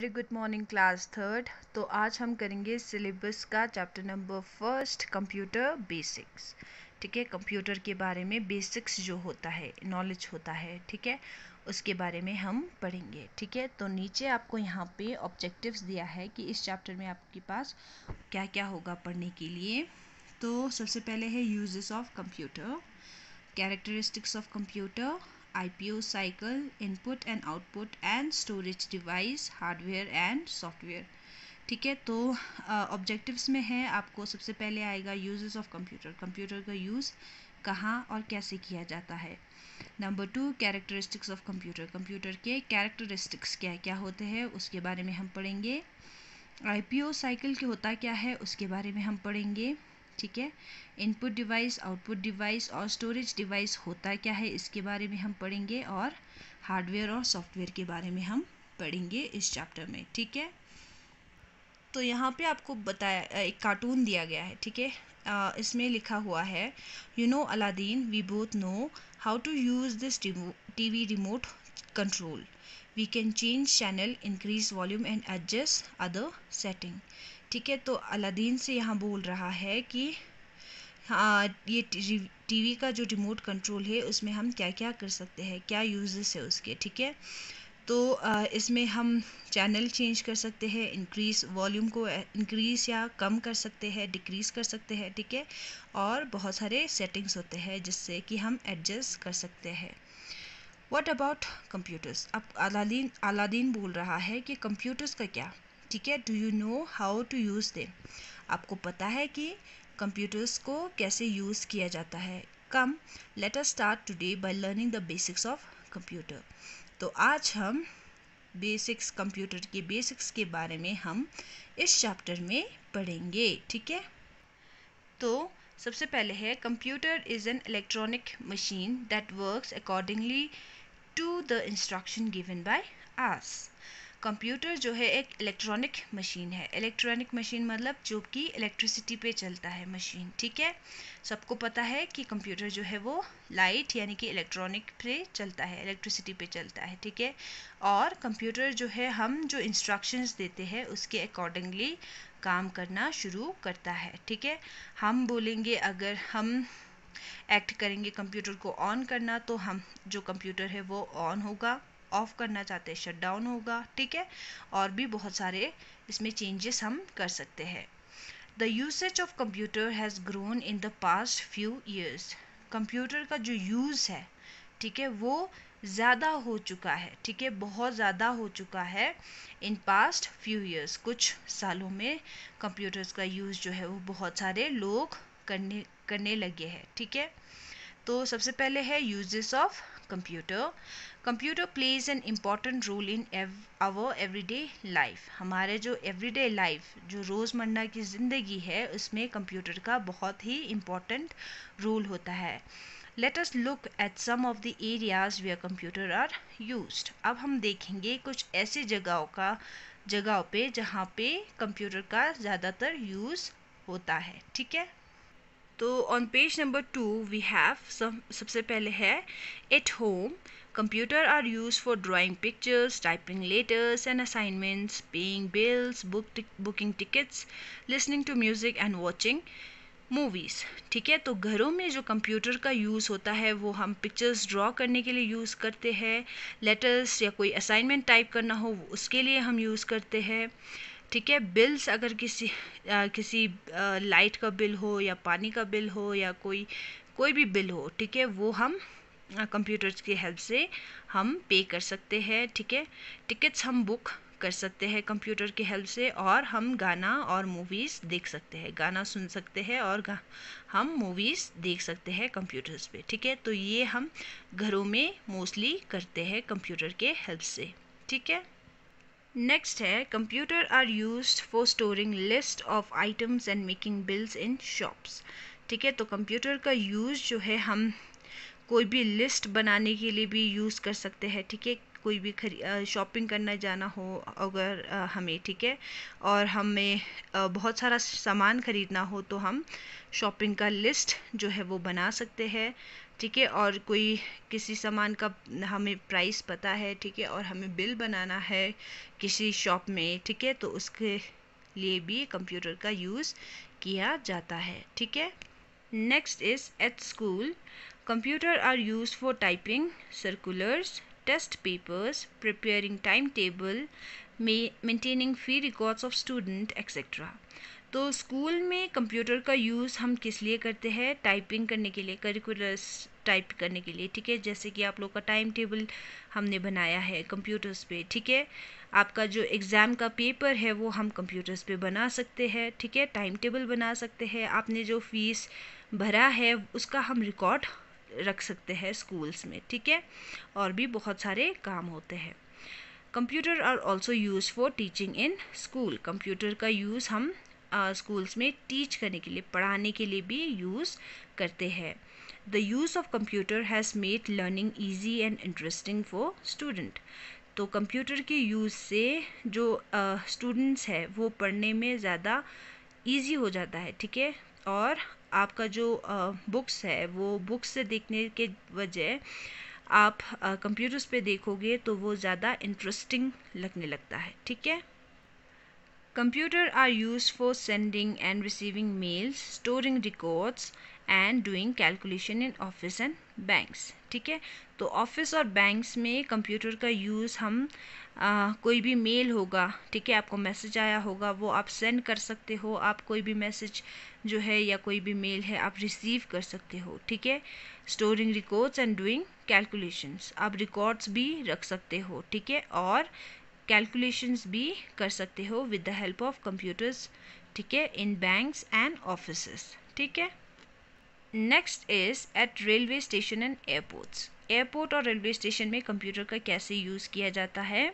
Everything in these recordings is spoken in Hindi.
Very good morning class third तो आज हम करेंगे सिलेबस का chapter number first computer basics ठीक है कंप्यूटर के बारे में बेसिक्स जो होता है नॉलेज होता है ठीक है उसके बारे में हम पढ़ेंगे ठीक है तो नीचे आपको यहाँ पे ऑब्जेक्टिव्स दिया है कि इस चैप्टर में आपके पास क्या क्या होगा पढ़ने के लिए तो सबसे पहले है uses of computer characteristics of computer IPO cycle, input and output and storage device, hardware and software ठीक है तो ऑब्जेक्टिव्स में है आपको सबसे पहले आएगा यूजेस ऑफ कंप्यूटर कंप्यूटर का यूज़ कहाँ और कैसे किया जाता है number two characteristics of computer computer के कैरेक्टरिस्टिक्स क्या क्या होते हैं उसके बारे में हम पढ़ेंगे आईपीओ साइकिल के होता क्या है उसके बारे में हम पढ़ेंगे ठीक है इनपुट डिवाइस आउटपुट डिवाइस और स्टोरेज डिवाइस होता क्या है इसके बारे में हम पढ़ेंगे और हार्डवेयर और सॉफ्टवेयर के बारे में हम पढ़ेंगे इस चैप्टर में ठीक है तो यहाँ पे आपको बताया एक कार्टून दिया गया है ठीक है इसमें लिखा हुआ है you know Aladdin we both know how to use this TV remote control we can change channel increase volume and adjust other setting ठीक है तो अलादीन से यहाँ बोल रहा है कि हाँ ये टीवी का जो रिमोट कंट्रोल है उसमें हम क्या क्या कर सकते हैं क्या यूजेस है उसके ठीक है तो इसमें हम चैनल चेंज कर सकते हैं इंक्रीज वॉल्यूम को इंक्रीज या कम कर सकते हैं डिक्रीज कर सकते हैं ठीक है और बहुत सारे सेटिंग्स होते हैं जिससे कि हम एडजस्ट कर सकते हैं वॉट अबाउट कंप्यूटर्स अब अलादीन अलादीन बोल रहा है कि कंप्यूटर्स का क्या ठीक है do you know how to use they आपको पता है कि कंप्यूटर्स को कैसे यूज़ किया जाता है come let us start today by learning the basics of computer तो आज हम बेसिक्स कंप्यूटर के बेसिक्स के बारे में हम इस चैप्टर में पढ़ेंगे ठीक है तो सबसे पहले है computer is an electronic machine that works accordingly to the instruction given by us computer जो है एक इलेक्ट्रॉनिक मशीन है इलेक्ट्रॉनिक मशीन मतलब जो कि इलेक्ट्रिसिटी पे चलता है मशीन ठीक है सबको पता है कि कंप्यूटर जो है वो लाइट यानी कि इलेक्ट्रॉनिक पे चलता है इलेक्ट्रिसिटी पे चलता है ठीक है और कंप्यूटर जो है हम जो इंस्ट्रक्शंस देते हैं उसके अकॉर्डिंगली काम करना शुरू करता है ठीक है हम बोलेंगे अगर हम एक्ट करेंगे कंप्यूटर को ऑन करना तो हम जो कंप्यूटर है वो ऑन होगा ऑफ करना चाहते हैं शट डाउन होगा ठीक है और भी बहुत सारे इसमें चेंजेस हम कर सकते हैं the usage of computer has grown in the past few years computer का जो यूज़ है ठीक है वो ज़्यादा हो चुका है ठीक है बहुत ज़्यादा हो चुका है इन पास्ट फ्यू ईयर्स कुछ सालों में कंप्यूटर्स का यूज़ जो है वो बहुत सारे लोग करने करने लगे हैं ठीक है तो सबसे पहले है uses of computer computer plays an important role in our everyday life हमारे जो एवरीडे लाइफ जो रोज़मर्रा की ज़िंदगी है उसमें कंप्यूटर का बहुत ही इम्पॉर्टेंट रोल होता है let us look at some of the areas where computer are used अब हम देखेंगे कुछ ऐसी जगहों का जगहों पे जहाँ पे कंप्यूटर का ज़्यादातर यूज़ होता है ठीक है तो on page number two we have सबसे पहले है at home computer are use for drawing pictures typing letters and assignments paying bills book booking tickets listening to music and watching movies ठीक है तो घरों में जो कंप्यूटर का यूज़ होता है वो हम पिक्चर्स ड्रॉ करने के लिए यूज़ करते हैं लेटर्स या कोई असाइनमेंट टाइप करना हो उसके लिए हम यूज़ करते हैं ठीक है बिल्स अगर किसी आ, किसी आ, लाइट का बिल हो या पानी का बिल हो या कोई कोई भी बिल हो ठीक है वो हम कंप्यूटर्स की हेल्प से हम पे कर सकते हैं ठीक है टिकट्स हम बुक कर सकते हैं कंप्यूटर की हेल्प से और हम गाना और मूवीज़ देख सकते हैं गाना सुन सकते हैं और हम मूवीज़ देख सकते हैं कंप्यूटर्स पे ठीक है तो ये हम घरों में मोस्टली करते हैं कंप्यूटर के हेल्प से ठीक है नेक्स्ट है computer are used for storing list of items and making bills in shops ठीक है तो कंप्यूटर का यूज़ जो है हम कोई भी लिस्ट बनाने के लिए भी यूज़ कर सकते हैं ठीक है ठीके? कोई भी खरी शॉपिंग करना जाना हो अगर हमें ठीक है और हमें बहुत सारा सामान ख़रीदना हो तो हम शॉपिंग का लिस्ट जो है वो बना सकते हैं ठीक है और कोई किसी सामान का हमें प्राइस पता है ठीक है और हमें बिल बनाना है किसी शॉप में ठीक है तो उसके लिए भी कंप्यूटर का यूज़ किया जाता है ठीक है next is at school computer are use for typing circulars test papers preparing time table maintaining fee records of student etcetera तो स्कूल में कंप्यूटर का यूज़ हम किस लिए करते हैं टाइपिंग करने के लिए करिकुलर्स टाइप करने के लिए ठीक है जैसे कि आप लोग का टाइम टेबल हमने बनाया है कंप्यूटर्स पे ठीक है आपका जो एग्ज़ाम का पेपर है वो हम कंप्यूटर्स पे बना सकते हैं ठीक है टाइम टेबल बना सकते हैं आपने जो फीस भरा है उसका हम रिकॉर्ड रख सकते हैं स्कूल्स में ठीक है और भी बहुत सारे काम होते हैं computer are also use for teaching in school computer का यूज़ हम स्कूल्स uh, में टीच करने के लिए पढ़ाने के लिए भी यूज़ करते हैं the use of computer has made learning easy and interesting for student तो कंप्यूटर के यूज़ से जो स्टूडेंट्स uh, है वो पढ़ने में ज़्यादा ईजी हो जाता है ठीक है और आपका जो बुक्स uh, है वो बुक्स से देखने के वजह आप कंप्यूटर्स uh, पे देखोगे तो वो ज़्यादा इंटरेस्टिंग लगने लगता है ठीक है computer are use for sending and receiving mails storing records and doing calculation in office and banks ठीक है तो ऑफिस और बैंक्स में कंप्यूटर का यूज़ हम आ, कोई भी मेल होगा ठीक है आपको मैसेज आया होगा वो आप सेंड कर सकते हो आप कोई भी मैसेज जो है या कोई भी मेल है आप रिसीव कर सकते हो ठीक है storing records and doing calculations आप रिकॉर्ड्स भी रख सकते हो ठीक है और कैलकुलेशंस भी कर सकते हो with the help of computers ठीक है इन बैंक्स एंड ऑफिस ठीक है next is at railway station and airports airport और रेलवे स्टेशन में कंप्यूटर का कैसे यूज़ किया जाता है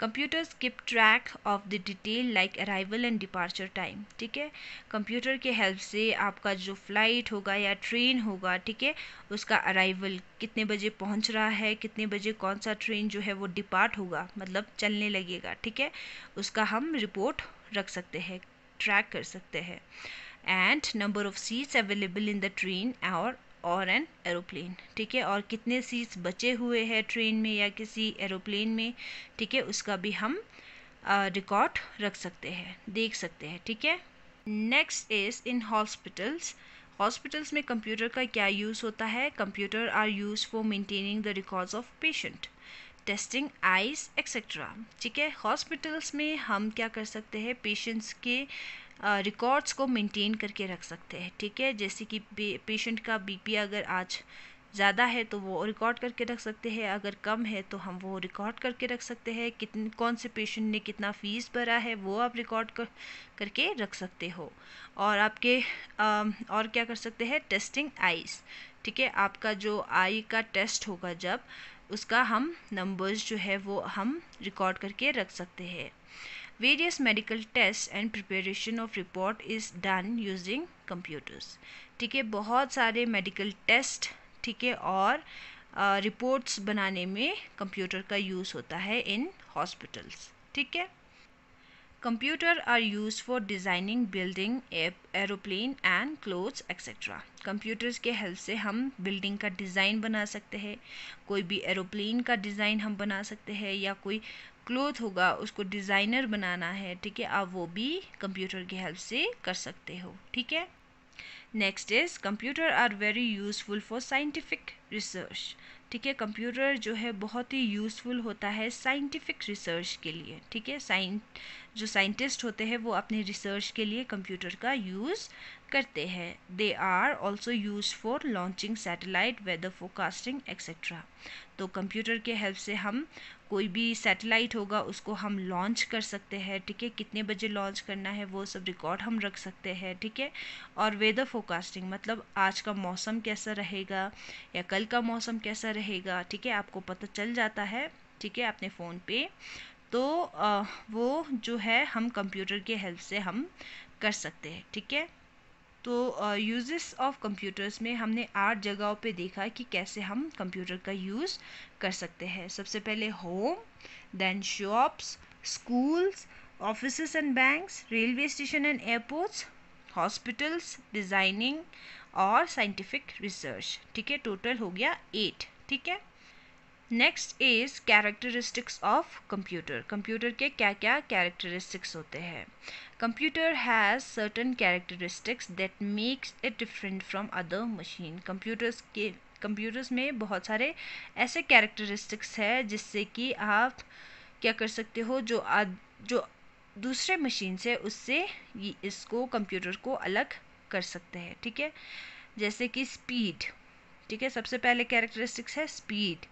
computer keep track of the detail like arrival and departure time ठीक है कंप्यूटर के हेल्प से आपका जो फ्लाइट होगा या ट्रेन होगा ठीक है उसका अराइवल कितने बजे पहुंच रहा है कितने बजे कौन सा ट्रेन जो है वो डिपार्ट होगा मतलब चलने लगेगा ठीक है उसका हम रिपोर्ट रख सकते हैं ट्रैक कर सकते हैं and number of seats available in the train और और एन एरोप्लेन ठीक है और कितने सीट्स बचे हुए हैं ट्रेन में या किसी एरोप्लेन में ठीक है उसका भी हम रिकॉर्ड रख सकते हैं देख सकते हैं ठीक है next is in hospitals hospitals में कंप्यूटर का क्या यूज़ होता है computer are use for maintaining the records of patient testing eyes etcetera ठीक है हॉस्पिटल्स में हम क्या कर सकते हैं पेशेंट्स के रिकॉर्ड्स को मेंटेन करके रख सकते हैं ठीक है जैसे कि पेशेंट का बीपी अगर आज ज़्यादा है तो वो रिकॉर्ड करके रख सकते हैं अगर कम है तो हम वो रिकॉर्ड करके रख सकते हैं कितने कौन से पेशेंट ने कितना फ़ीस भरा है वो आप रिकॉर्ड कर, करके रख सकते हो और आपके आ, और क्या कर सकते हैं टेस्टिंग आईज ठीक है आपका जो आई का टेस्ट होगा जब उसका हम नंबर्स जो है वो हम रिकॉर्ड करके रख सकते हैं Various medical tests and preparation of report is done using computers. ठीक है बहुत सारे मेडिकल टेस्ट ठीक है और रिपोर्ट्स बनाने में कंप्यूटर का यूज़ होता है इन हॉस्पिटल्स ठीक है computer are used for designing building aeroplane and clothes etc computers के हेल्प से हम building का design बना सकते हैं कोई भी aeroplane का design हम बना सकते हैं या कोई क्लोथ होगा उसको डिज़ाइनर बनाना है ठीक है आप वो भी कंप्यूटर की हेल्प से कर सकते हो ठीक है next is computer are very useful for scientific research ठीक है कंप्यूटर जो है बहुत ही यूज़फुल होता है साइंटिफिक रिसर्च के लिए ठीक है साइंट जो साइंटिस्ट होते हैं वो अपने रिसर्च के लिए कंप्यूटर का यूज़ करते हैं they are also use for launching satellite weather forecasting etcetera तो कंप्यूटर के हेल्प से हम कोई भी सैटेलाइट होगा उसको हम लॉन्च कर सकते हैं ठीक है कितने बजे लॉन्च करना है वो सब रिकॉर्ड हम रख सकते हैं ठीक है और वेदर फोकास्टिंग मतलब आज का मौसम कैसा रहेगा या कल का मौसम कैसा रहेगा ठीक है आपको पता चल जाता है ठीक है अपने फ़ोन पे तो आ, वो जो है हम कंप्यूटर के हेल्प से हम कर सकते हैं ठीक है तो यूजेस ऑफ कंप्यूटर्स में हमने आठ जगहों पे देखा कि कैसे हम कंप्यूटर का यूज़ कर सकते हैं सबसे पहले home then shops schools office and banks railway station and airports hospitals designing और साइंटिफिक रिसर्च ठीक है टोटल हो गया एट ठीक है next is characteristics of computer computer के क्या क्या कैरेक्टरिस्टिक्स होते हैं Computer has certain characteristics that makes it different from other machine computers के कंप्यूटर्स में बहुत सारे ऐसे कैरेक्टरिस्टिक्स है जिससे कि आप क्या कर सकते हो जो आद, जो दूसरे मशीन से उससे इसको कंप्यूटर को अलग कर सकते हैं ठीक है जैसे कि स्पीड ठीक है सबसे पहले कैरेक्टरिस्टिक्स है speed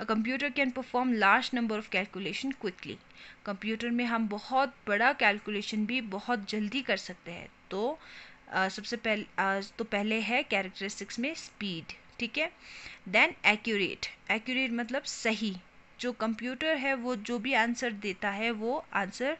a computer can perform large number of calculation quickly computer में हम बहुत बड़ा कैलकुलेशन भी बहुत जल्दी कर सकते हैं तो आ, सबसे पहले आ, तो पहले है कैरेक्टरिस्टिक्स में स्पीड ठीक है देन एक्यूरेट एक्यूरेट मतलब सही जो कंप्यूटर है वो जो भी आंसर देता है वो आंसर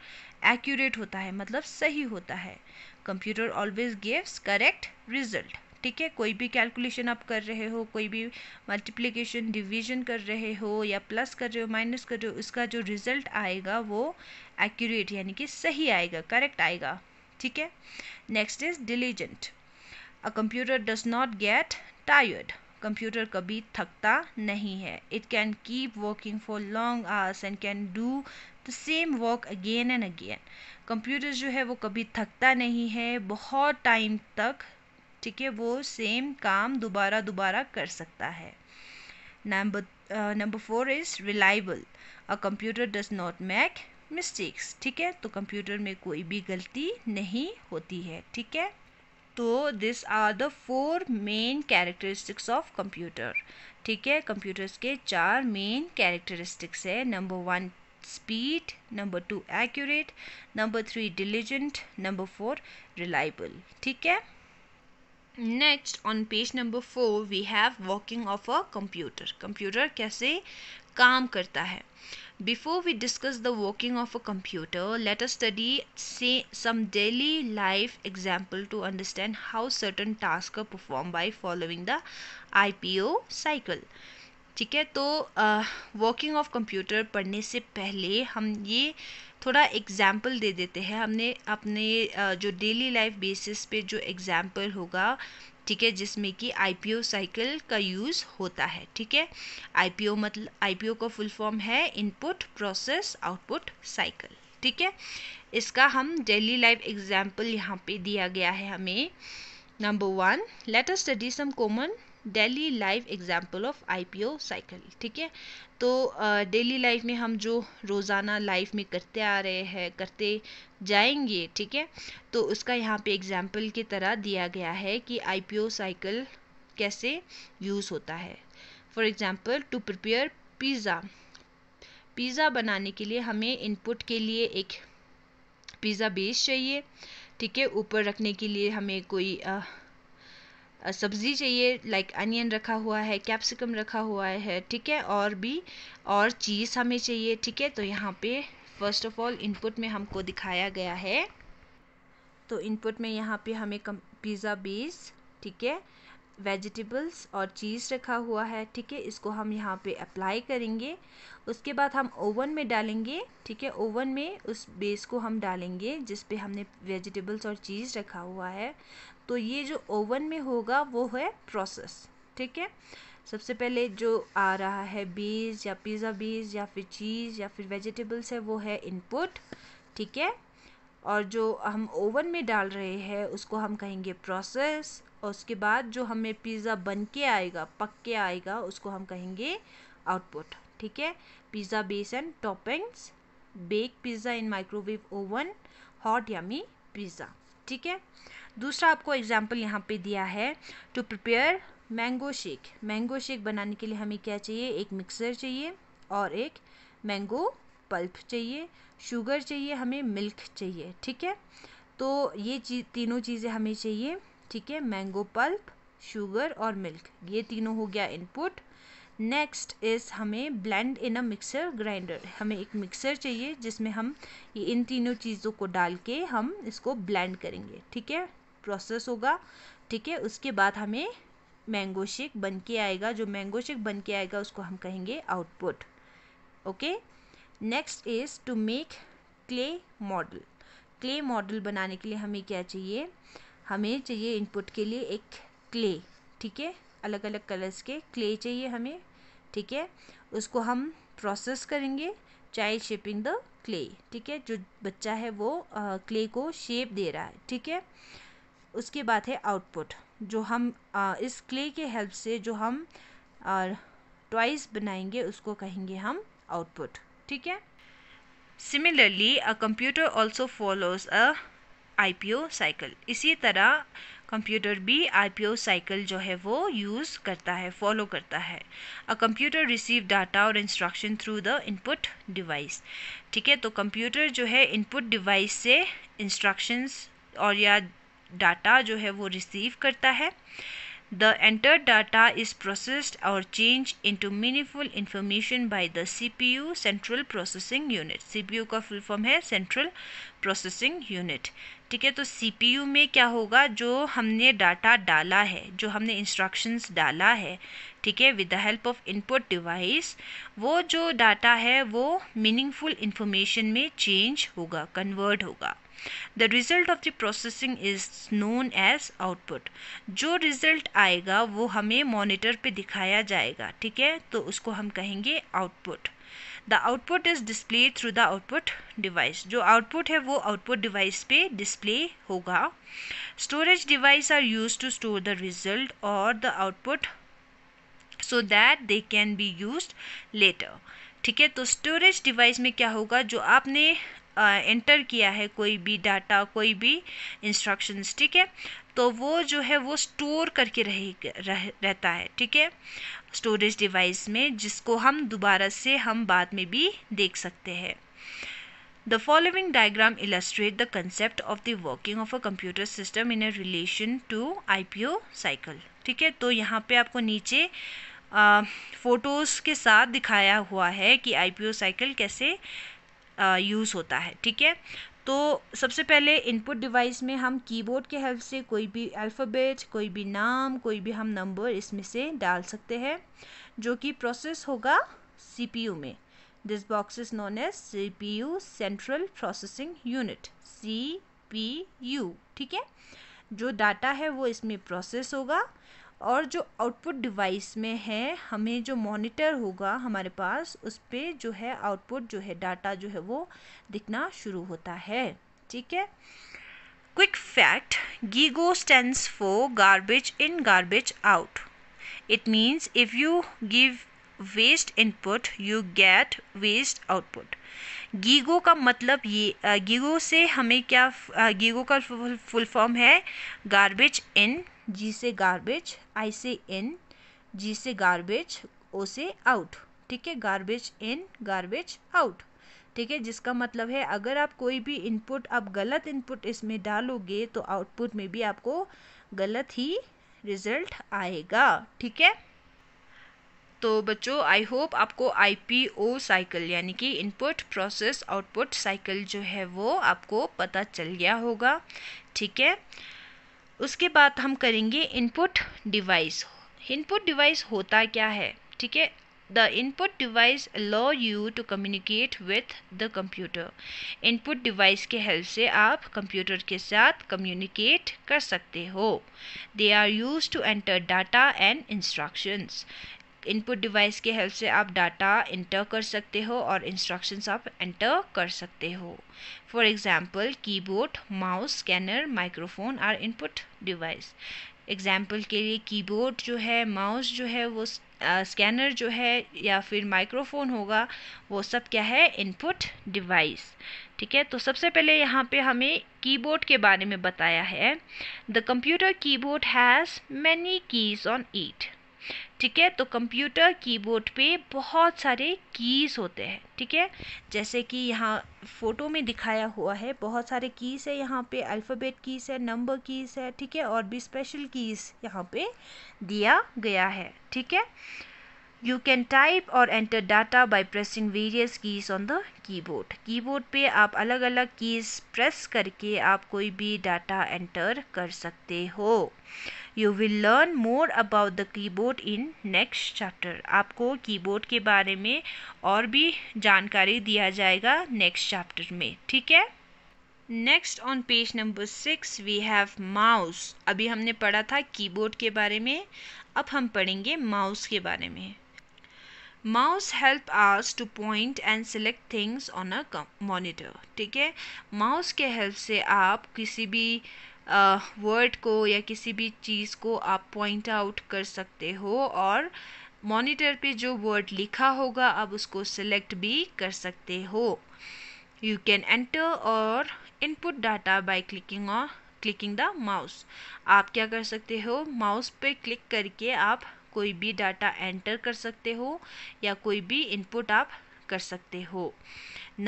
एक्यूरेट होता है मतलब सही होता है computer always gives correct result ठीक है कोई भी कैलकुलेशन आप कर रहे हो कोई भी मल्टीप्लीकेशन डिवीजन कर रहे हो या प्लस कर रहे हो माइनस कर रहे हो उसका जो रिज़ल्ट आएगा वो एक्यूरेट यानी कि सही आएगा करेक्ट आएगा ठीक है next is diligent a computer does not get tired computer कभी थकता नहीं है it can keep working for long hours and can do the same work again and again computer जो है वो कभी थकता नहीं है बहुत टाइम तक ठीक है वो सेम काम दोबारा दोबारा कर सकता है number number four is reliable a computer does not make mistakes ठीक है तो कंप्यूटर में कोई भी गलती नहीं होती है ठीक है तो this are the four main characteristics of computer ठीक है कंप्यूटर्स के चार मेन कैरेक्टरिस्टिक्स है number one speed number two accurate number three diligent number four reliable ठीक है next on page number four we have working of a computer computer कैसे काम करता है before we discuss the working of a computer let us study से some daily life example to understand how certain task perform by following the IPO cycle ठीक है तो वर्किंग ऑफ कंप्यूटर पढ़ने से पहले हम ये थोड़ा एग्ज़ाम्पल दे देते हैं हमने अपने जो डेली लाइफ बेसिस पे जो एग्ज़ाम्पल होगा ठीक है जिसमें कि आईपीओ साइकिल का यूज़ होता है ठीक है आईपीओ मतलब आईपीओ का फुल फॉर्म है इनपुट प्रोसेस आउटपुट साइकिल ठीक है इसका हम डेली लाइफ एग्जाम्पल यहाँ पे दिया गया है हमें number one let us study some common daily life example of IPO cycle ठीक है तो डेली लाइफ में हम जो रोज़ाना लाइफ में करते आ रहे हैं करते जाएंगे ठीक है तो उसका यहाँ पे एग्जाम्पल की तरह दिया गया है कि आईपीओ साइकिल कैसे यूज़ होता है for example to prepare pizza pizza बनाने के लिए हमें इनपुट के लिए एक पिज़्ज़ा बेस चाहिए ठीक है ऊपर रखने के लिए हमें कोई सब्ज़ी चाहिए लाइक अनियन रखा हुआ है कैप्सिकम रखा हुआ है ठीक है और भी और चीज़ हमें चाहिए ठीक है तो यहाँ पे फर्स्ट ऑफ ऑल इनपुट में हमको दिखाया गया है तो इनपुट में यहाँ पे हमें कम पिज़्ज़ा बेस ठीक है वेजिटेबल्स और चीज़ रखा हुआ है ठीक है इसको हम यहाँ पे अप्लाई करेंगे उसके बाद हम ओवन में डालेंगे ठीक है ओवन में उस बेस को हम डालेंगे जिस पे हमने वेजिटेबल्स और चीज़ रखा हुआ है तो ये जो ओवन में होगा वो है प्रोसेस ठीक है सबसे पहले जो आ रहा है बीज या पिज़्ज़ा बीज या फिर चीज़ या फिर वेजिटेबल्स है वो है इनपुट ठीक है और जो हम ओवन में डाल रहे हैं उसको हम कहेंगे प्रोसेस और उसके बाद जो हमें पिज़्ज़ा बन के आएगा पक के आएगा उसको हम कहेंगे आउटपुट ठीक है pizza base and toppings bake pizza in microwave oven hot yummy pizza ठीक है दूसरा आपको एग्जाम्पल यहाँ पे दिया है to prepare mango shake mango shake बनाने के लिए हमें क्या चाहिए एक मिक्सर चाहिए और एक मैंगो पल्प चाहिए शुगर चाहिए हमें मिल्क चाहिए ठीक है तो ये चीज तीनों चीज़ें हमें चाहिए ठीक है मैंगो पल्प शुगर और मिल्क ये तीनों हो गया इनपुट नेक्स्ट इज़ हमें blend in a mixer grinder हमें एक मिक्सर चाहिए जिसमें हम ये इन तीनों चीज़ों को डाल के हम इसको ब्लेंड करेंगे ठीक है प्रोसेस होगा ठीक है उसके बाद हमें मैंगो शेक बन के आएगा जो मैंगो शेक बन के आएगा उसको हम कहेंगे output okay next is to make clay model clay model बनाने के लिए हमें क्या चाहिए हमें चाहिए इनपुट के लिए एक क्ले ठीक है अलग अलग कलर्स के क्ले चाहिए हमें ठीक है उसको हम प्रोसेस करेंगे चाइल्ड शेपिंग द क्ले ठीक है जो बच्चा है वो क्ले क्ले को शेप दे रहा है ठीक है उसके बाद है आउटपुट जो हम आ, इस क्ले के हेल्प से जो हम ट्वाइस बनाएंगे उसको कहेंगे हम आउटपुट ठीक है similarly a computer also follows a IPO cycle इसी तरह कंप्यूटर भी आईपीओ साइकिल जो है वो यूज़ करता है फॉलो करता है अ कंप्यूटर रिसीव डाटा और instruction through the input device ठीक है तो कंप्यूटर जो है इनपुट डिवाइस से इंस्ट्रक्शंस और या डाटा जो है वो रिसीव करता है the enter data is processed और change into meaningful information by the CPU central processing unit CPU का फुल फॉर्म है सेंट्रल प्रोसेसिंग यूनिट ठीक है तो सीपीयू में क्या होगा जो हमने डाटा डाला है जो हमने इंस्ट्रक्शंस डाला है ठीक है with the help of input device वो जो डाटा है वो मीनिंगफुल इंफॉर्मेशन में चेंज होगा कन्वर्ट होगा the result of the processing is known as output जो रिजल्ट आएगा वो हमें monitor पे दिखाया जाएगा ठीक है तो उसको हम कहेंगे output the output is display through the output device जो आउटपुट है वो आउटपुट डिवाइस पे डिस्प्ले होगा storage device are use to store the result और the output so that they can be use later ठीक है तो स्टोरेज डिवाइस में क्या होगा जो आपने एंटर किया है कोई भी डाटा कोई भी इंस्ट्रक्शंस ठीक है तो वो जो है वो स्टोर करके रह, रह रहता है ठीक है स्टोरेज डिवाइस में जिसको हम दोबारा से हम बाद में भी देख सकते हैं The following diagram illustrates the concept of the working of a computer system relation to I P O cycle ठीक है तो यहाँ पे आपको नीचे फ़ोटोज़ के साथ दिखाया हुआ है कि ओ साइकिल कैसे यूज़ होता है ठीक है तो सबसे पहले इनपुट डिवाइस में हम कीबोर्ड के हेल्प से कोई भी अल्फ़ाबेट कोई भी नाम कोई भी हम नंबर इसमें से डाल सकते हैं जो कि प्रोसेस होगा सीपीयू में this box is known as CPU central processing unit C P U ठीक है जो डाटा है वो इसमें प्रोसेस होगा और जो आउटपुट डिवाइस में है हमें जो मॉनिटर होगा हमारे पास उस पर जो है आउटपुट जो है डाटा जो है वो दिखना शुरू होता है ठीक है quick fact GIGO stand for garbage in garbage out it means if you give waste input you get waste output GIGO का मतलब ये गीगो से हमें क्या गीगो का फुल फॉर्म है गार्बेज इन जी से गार्बेज आई से इन जी से गार्बेज ओ से आउट ठीक है गार्बेज इन गार्बेज आउट ठीक है जिसका मतलब है अगर आप कोई भी इनपुट आप गलत इनपुट इसमें डालोगे तो आउटपुट में भी आपको गलत ही रिजल्ट आएगा ठीक है तो बच्चों आई होप आपको आई पी ओ साइकिल यानी कि इनपुट प्रोसेस आउटपुट साइकिल जो है वो आपको पता चल गया होगा ठीक है उसके बाद हम करेंगे इनपुट डिवाइस इनपुट डिवाइस होता क्या है ठीक है the input device allow you to communicate with the computer input device के हेल्प से आप कंप्यूटर के साथ कम्युनिकेट कर सकते हो they are use to enter data and instructions input device के हेल्प से आप डाटा इंटर कर सकते हो और इंस्ट्रक्शंस आप एंटर कर सकते हो for example keyboard mouse scanner microphone are input device example के लिए कीबोर्ड जो है माउस जो है वो स्कैनर uh, जो है या फिर माइक्रोफोन होगा वो सब क्या है इनपुट डिवाइस ठीक है तो सबसे पहले यहाँ पे हमें कीबोर्ड के बारे में बताया है the computer keyboard has many keys on it ठीक है तो कंप्यूटर कीबोर्ड पे बहुत सारे कीज़ होते हैं ठीक है जैसे कि यहाँ फ़ोटो में दिखाया हुआ है बहुत सारे कीज़ है यहाँ पे अल्फ़ाबेट कीज़ है नंबर कीज़ है ठीक है और भी स्पेशल कीज़ यहाँ पे दिया गया है ठीक है you can type or enter data by pressing various keys on the keyboard keyboard पे आप अलग अलग कीज़ प्रेस करके आप कोई भी डाटा एंटर कर सकते हो you will learn more about the keyboard in next chapter आपको कीबोर्ड के बारे में और भी जानकारी दिया जाएगा नेक्स्ट चैप्टर में ठीक है next on page number six we have mouse अभी हमने पढ़ा था कीबोर्ड के बारे में अब हम पढ़ेंगे माउस के बारे में mouse help us to point and select things on a monitor ठीक है माउस के हेल्प से आप किसी भी वर्ड को या किसी भी चीज़ को आप पॉइंट आउट कर सकते हो और मॉनिटर पे जो वर्ड लिखा होगा आप उसको सेलेक्ट भी कर सकते हो you can enter or input data by clicking or clicking the mouse आप क्या कर सकते हो माउस पे क्लिक करके आप कोई भी डाटा एंटर कर सकते हो या कोई भी इनपुट आप कर सकते हो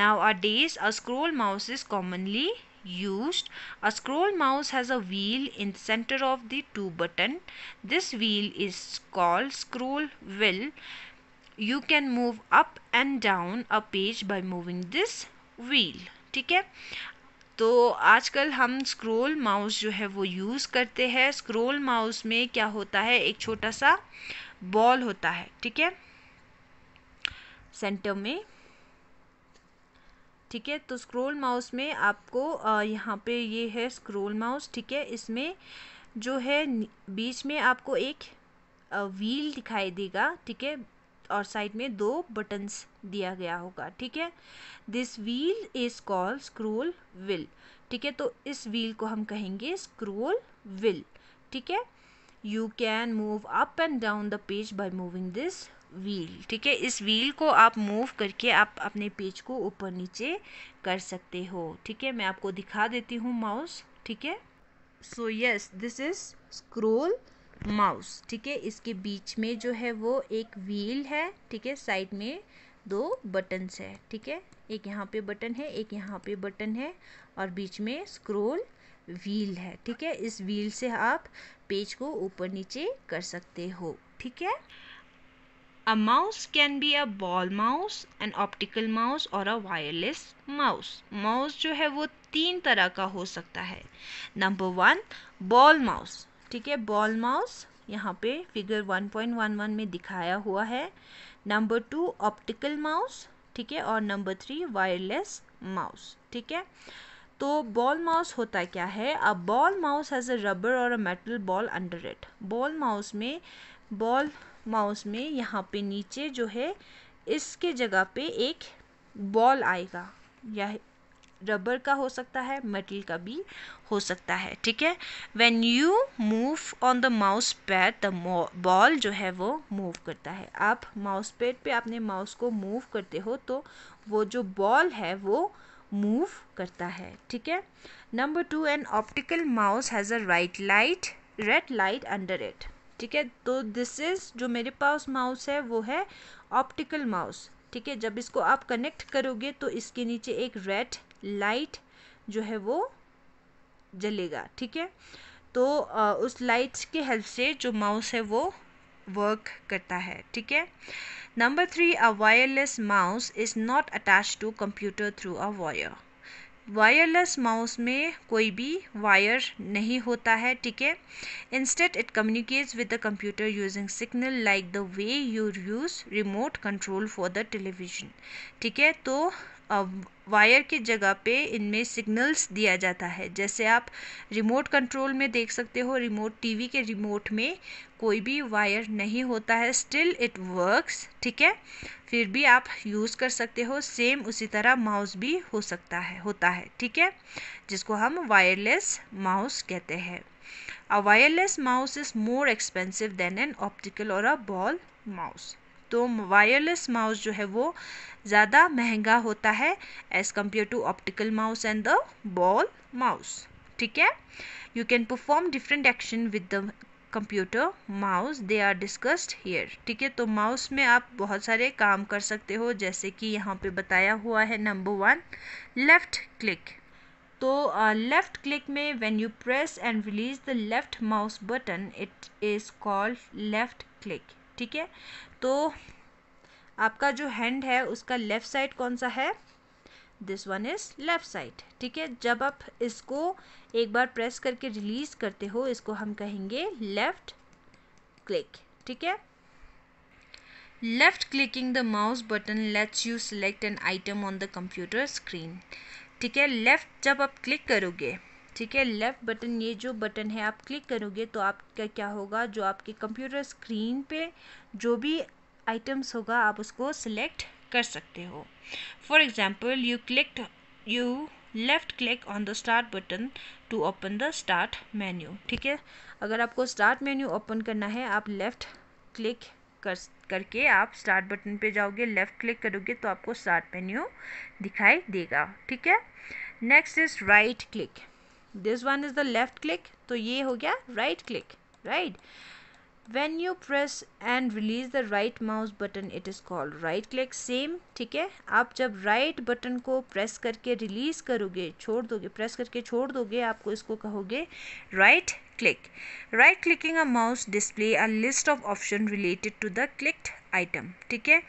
nowadays a scroll mouse is commonly used. A scroll mouse has a wheel in the center of the two button. This wheel is called scroll wheel. You can move up and down a page by moving this wheel. ठीक है तो आजकल हम स्क्रोल माउस जो है वो यूज़ करते हैं स्क्रोल माउस में क्या होता है एक छोटा सा बॉल होता है ठीक है सेंटर में ठीक है तो स्क्रोल माउस में आपको यहाँ पे ये है स्क्रोल माउस ठीक है इसमें जो है बीच में आपको एक व्हील दिखाई देगा ठीक है और साइड में दो बटन्स दिया गया होगा ठीक है this wheel is call scroll wheel ठीक है तो इस व्हील को हम कहेंगे स्क्रोल व्हील ठीक है you can move up and down the page by moving this wheel ठीक है इस व्हील को आप मूव करके आप अपने पेज को ऊपर नीचे कर सकते हो ठीक है मैं आपको दिखा देती हूँ माउस ठीक है so yes this is scroll mouse ठीक है इसके बीच में जो है वो एक व्हील है ठीक है साइड में दो बटन्स है ठीक है एक यहाँ पे बटन है एक यहाँ पे बटन है और बीच में स्क्रोल व्हील है ठीक है इस व्हील से आप पेज को ऊपर नीचे कर सकते हो ठीक है A mouse can be a ball mouse an optical mouse or a wireless mouse mouse जो है वो तीन तरह का हो सकता है नंबर वन बॉल माउस ठीक है बॉल माउस यहाँ पे फिगर 1.11 में दिखाया हुआ है नंबर टू ऑप्टिकल माउस ठीक है और नंबर थ्री वायरलेस माउस ठीक है तो बॉल माउस होता क्या है a ball mouse has a rubber or a metal ball under it ball mouse में बॉल माउस में यहाँ पे नीचे जो है इसके जगह पे एक बॉल आएगा यह रबर का हो सकता है मेटल का भी हो सकता है ठीक है when you move on the mouse pad the ball जो है वो मूव करता है आप माउस पैड पे आपने माउस को मूव करते हो तो वो जो बॉल है वो मूव करता है ठीक है number two an optical mouse has a right light red light under it ठीक है तो दिस इज़ जो मेरे पास माउस है वो है ऑप्टिकल माउस ठीक है जब इसको आप कनेक्ट करोगे तो इसके नीचे एक रेड लाइट जो है वो जलेगा ठीक है तो आ, उस लाइट्स के हेल्प से जो माउस है वो वर्क करता है ठीक है number three a wireless mouse is not attach to computer through a wire wireless mouse में कोई भी वायर नहीं होता है ठीक है instead it communicates with the computer using signal like the way you use remote control for the television ठीक है तो वायर की जगह पे इनमें सिग्नल्स दिया जाता है जैसे आप रिमोट कंट्रोल में देख सकते हो रिमोट टीवी के रिमोट में कोई भी वायर नहीं होता है स्टिल इट वर्क्स ठीक है फिर भी आप यूज़ कर सकते हो सेम उसी तरह माउस भी हो सकता है होता है ठीक है जिसको हम वायरलेस माउस कहते हैं a wireless mouse is more expensive than an optical or a ball mouse तो वायरलेस माउस जो है वो ज़्यादा महंगा होता है as compare to optical mouse and the ball mouse ठीक है you can perform different action with the computer mouse they are discussed here ठीक है तो माउस में आप बहुत सारे काम कर सकते हो जैसे कि यहाँ पे बताया हुआ है नंबर वन लेफ़्ट क्लिक तो लेफ़्ट क्लिक में when you press and release the left mouse button it is called left click ठीक है तो आपका जो हैंड है उसका लेफ़्ट साइड कौन सा है this one is left side ठीक है जब आप इसको एक बार प्रेस करके रिलीज़ करते हो इसको हम कहेंगे लेफ़्ट क्लिक ठीक है left clicking the mouse button lets you select an item on the computer screen ठीक है लेफ़्ट जब आप क्लिक करोगे ठीक है लेफ़्ट बटन ये जो बटन है आप क्लिक करोगे तो आपका क्या होगा जो आपके कंप्यूटर स्क्रीन पे जो भी आइटम्स होगा आप उसको सिलेक्ट कर सकते हो for example you click you left click on the start button to open the start menu ठीक है अगर आपको स्टार्ट मेन्यू ओपन करना है आप लेफ़्ट क्लिक कर करके आप स्टार्ट बटन पे जाओगे लेफ़्ट क्लिक करोगे तो आपको स्टार्ट मेन्यू दिखाई देगा ठीक है next is right click this one is the left click तो ये हो गया right click right when you press and release the right mouse button it is called right click same ठीक है आप जब right button को press करके release करोगे छोड़ दोगे press करके छोड़ दोगे आपको इसको कहोगे right click right clicking a mouse display a list of option related to the clicked item ठीक है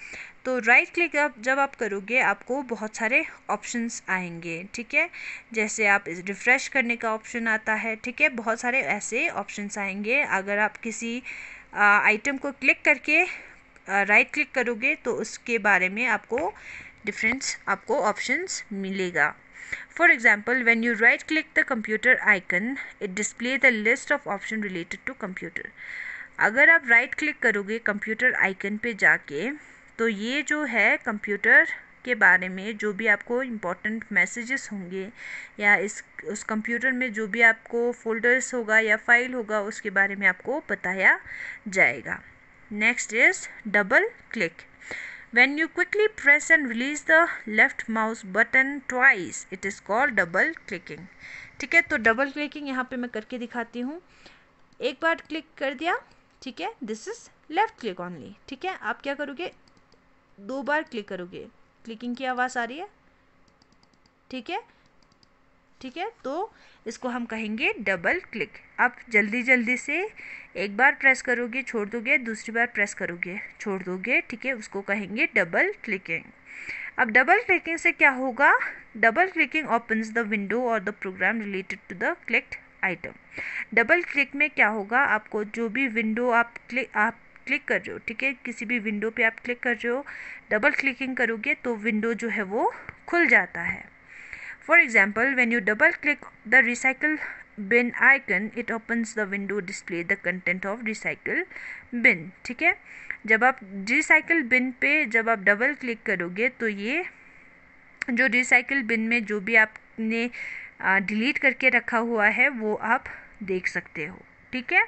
तो राइट क्लिक आप जब आप करोगे आपको बहुत सारे ऑप्शंस आएंगे ठीक है जैसे आप रिफ़्रेश करने का ऑप्शन आता है ठीक है बहुत सारे ऐसे ऑप्शंस आएंगे अगर आप किसी आइटम को क्लिक करके राइट क्लिक करोगे तो उसके बारे में आपको डिफरेंस आपको ऑप्शंस मिलेगा for example when you right click the computer icon it display the list of option related to computer अगर आप राइट क्लिक करोगे कंप्यूटर आइकन पे जाके तो ये जो है कंप्यूटर के बारे में जो भी आपको इम्पोर्टेंट मैसेजेस होंगे या इस उस कंप्यूटर में जो भी आपको फोल्डर्स होगा या फाइल होगा उसके बारे में आपको बताया जाएगा next is double click when you quickly press and release the left mouse button twice it is called double clicking ठीक है तो डबल क्लिकिंग यहाँ पे मैं करके दिखाती हूँ एक बार क्लिक कर दिया ठीक है this is left click only ठीक है आप क्या करोगे दो बार क्लिक करोगे क्लिकिंग की आवाज़ आ रही है ठीक है ठीक है तो इसको हम कहेंगे डबल क्लिक आप जल्दी जल्दी से एक बार प्रेस करोगे छोड़ दोगे दूसरी बार प्रेस करोगे छोड़ दोगे ठीक है उसको कहेंगे डबल क्लिकिंग अब डबल क्लिकिंग से क्या होगा double clicking opens the window or the program related to the clicked item double click में क्या होगा आपको जो भी विंडो आप क्लिक आप क्लिक कर रहे हो ठीक है किसी भी विंडो पे आप क्लिक कर रहे हो डबल क्लिकिंग करोगे तो विंडो जो है वो खुल जाता है for example when you double click the recycle bin icon it opens the window display the content of recycle bin ठीक है जब आप रिसाइकल बिन पे जब आप डबल क्लिक करोगे तो ये जो रिसाइकल बिन में जो भी आपने डिलीट करके रखा हुआ है वो आप देख सकते हो ठीक है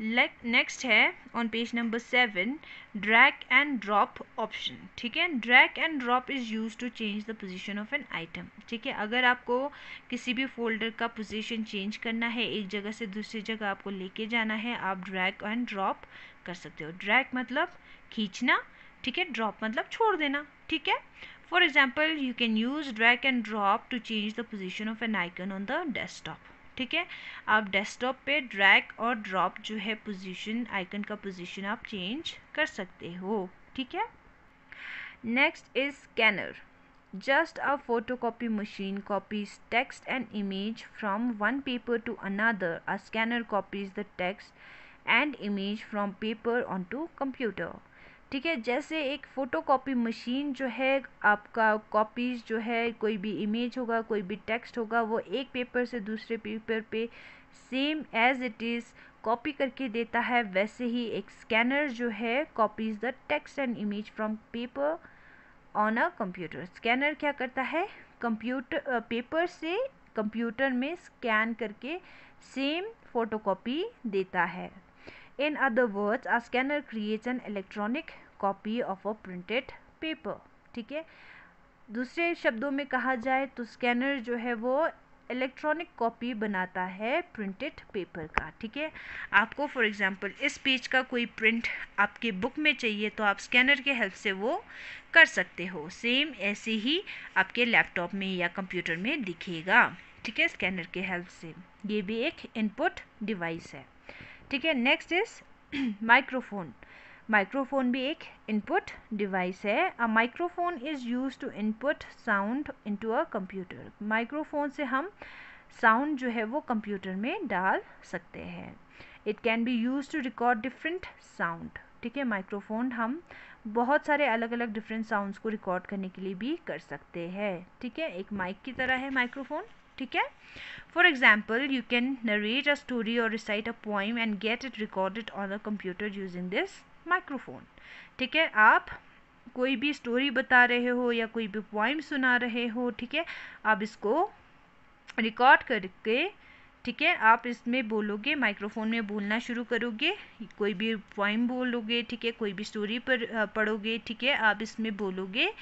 नेक्स्ट है on page number seven drag and drop option ठीक है drag and drop is use to change the position of an item ठीक है अगर आपको किसी भी फोल्डर का पोजीशन चेंज करना है एक जगह से दूसरी जगह आपको लेके जाना है आप ड्रैग एंड ड्रॉप कर सकते हो ड्रैग मतलब खींचना ठीक है ड्रॉप मतलब छोड़ देना ठीक है for example you can use drag and drop to change the position of an icon on the desktop ठीक है आप डेस्कटॉप पे ड्रैग और ड्रॉप जो है पोजीशन आइकन का पोजीशन आप चेंज कर सकते हो ठीक है next is scanner just a photocopy machine copies text and image from one paper to another a scanner copies the text and image from paper on to computer ठीक है जैसे एक फोटोकॉपी मशीन जो है आपका कॉपीज़ जो है कोई भी इमेज होगा कोई भी टेक्स्ट होगा वो एक पेपर से दूसरे पेपर पे same as it is copy करके देता है वैसे ही एक स्कैनर जो है copies the text and image from paper on a computer scanner क्या करता है कंप्यूटर पेपर से कंप्यूटर में स्कैन करके सेम फोटोकॉपी देता है in other words a scanner creates an electronic copy of a printed paper ठीक है दूसरे शब्दों में कहा जाए तो स्कैनर जो है वो इलेक्ट्रॉनिक कॉपी बनाता है प्रिंटेड पेपर का ठीक है आपको फॉर एग्जांपल इस पेज का कोई प्रिंट आपके बुक में चाहिए तो आप स्कैनर के हेल्प से वो कर सकते हो सेम ऐसे ही आपके लैपटॉप में या कंप्यूटर में दिखेगा ठीक है स्कैनर के हेल्प से ये भी एक इनपुट डिवाइस है ठीक है नेक्स्ट इज माइक्रोफोन माइक्रोफोन भी एक इनपुट डिवाइस है a microphone is use to input sound into a computer microphone से हम साउंड जो है वो कंप्यूटर में डाल सकते हैं it can be use to record different sound ठीक है माइक्रोफोन हम बहुत सारे अलग अलग डिफरेंट साउंड्स को रिकॉर्ड करने के लिए भी कर सकते हैं ठीक है एक माइक की तरह है माइक्रोफोन ठीक है for example you can narrate a story or recite a poem and get it recorded on a computer using this microphone ठीक है आप कोई भी स्टोरी बता रहे हो या कोई भी पॉइम सुना रहे हो ठीक है आप इसको रिकॉर्ड करके ठीक है आप इसमें बोलोगे माइक्रोफोन में बोलना शुरू करोगे कोई भी पॉइम बोलोगे ठीक है कोई भी स्टोरी पर पढ़ोगे ठीक है आप इसमें बोलोगे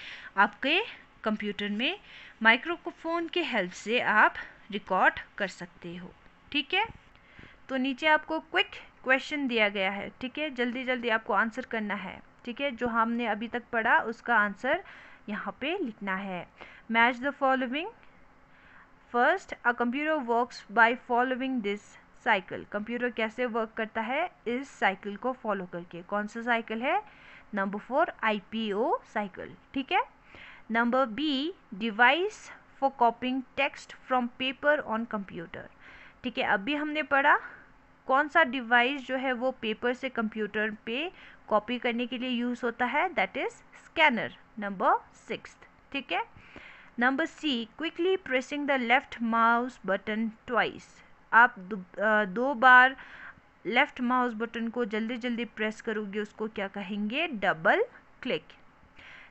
आपके कंप्यूटर में माइक्रोफोन के हेल्प से आप रिकॉर्ड कर सकते हो ठीक है तो नीचे आपको क्विक क्वेश्चन दिया गया है ठीक है जल्दी जल्दी आपको आंसर करना है ठीक है जो हमने अभी तक पढ़ा उसका आंसर यहाँ पे लिखना है match the following first a computer works by following this cycle computer कैसे वर्क करता है इस साइकिल को फॉलो करके कौन सा साइकिल है नंबर फोर आईपीओ साइकिल ठीक है number B device for copying text from paper on computer ठीक है अभी हमने पढ़ा कौन सा डिवाइस जो है वो पेपर से कंप्यूटर पे कॉपी करने के लिए यूज़ होता है that is scanner number six ठीक है number C quickly pressing the left mouse button twice आप दो बार लेफ्ट माउस बटन को जल्दी जल्दी प्रेस करोगे उसको क्या कहेंगे double click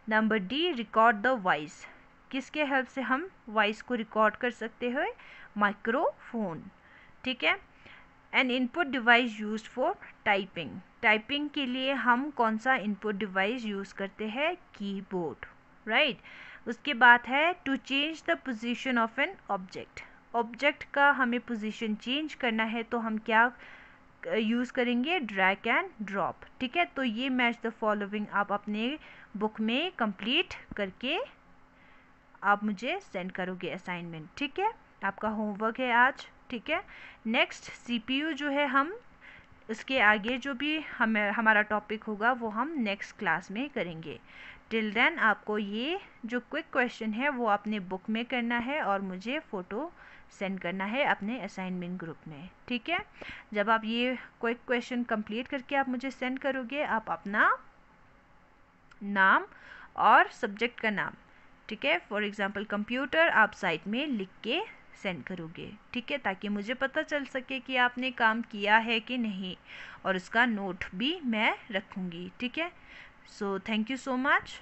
number D record the voice किसके हेल्प से हम वॉइस को रिकॉर्ड कर सकते हैं माइक्रोफोन ठीक है an input device use for typing typing के लिए हम कौन सा इनपुट डिवाइस यूज़ करते हैं कीबोर्ड राइट उसके बाद है to change the position of an object object का हमें पोजीशन चेंज करना है तो हम क्या यूज़ करेंगे ड्रैग एंड ड्रॉप ठीक है तो ये मैच द फॉलोइंग आप अपने बुक में कंप्लीट करके आप मुझे सेंड करोगे असाइनमेंट ठीक है आपका होमवर्क है आज ठीक है नेक्स्ट सीपीयू जो है हम उसके आगे जो भी हमें हमारा टॉपिक होगा वो हम नेक्स्ट क्लास में करेंगे टिल देन आपको ये जो क्विक क्वेश्चन है वो अपने बुक में करना है और मुझे फ़ोटो सेंड करना है अपने असाइनमेंट ग्रुप में ठीक है जब आप ये क्विक क्वेश्चन कंप्लीट करके आप मुझे सेंड करोगे आप अपना नाम और सब्जेक्ट का नाम ठीक है फॉर एग्ज़ाम्पल कंप्यूटर आप साइट में लिख के सेंड करोगे ठीक है ताकि मुझे पता चल सके कि आपने काम किया है कि नहीं और उसका नोट भी मैं रखूँगी ठीक है so thank you so much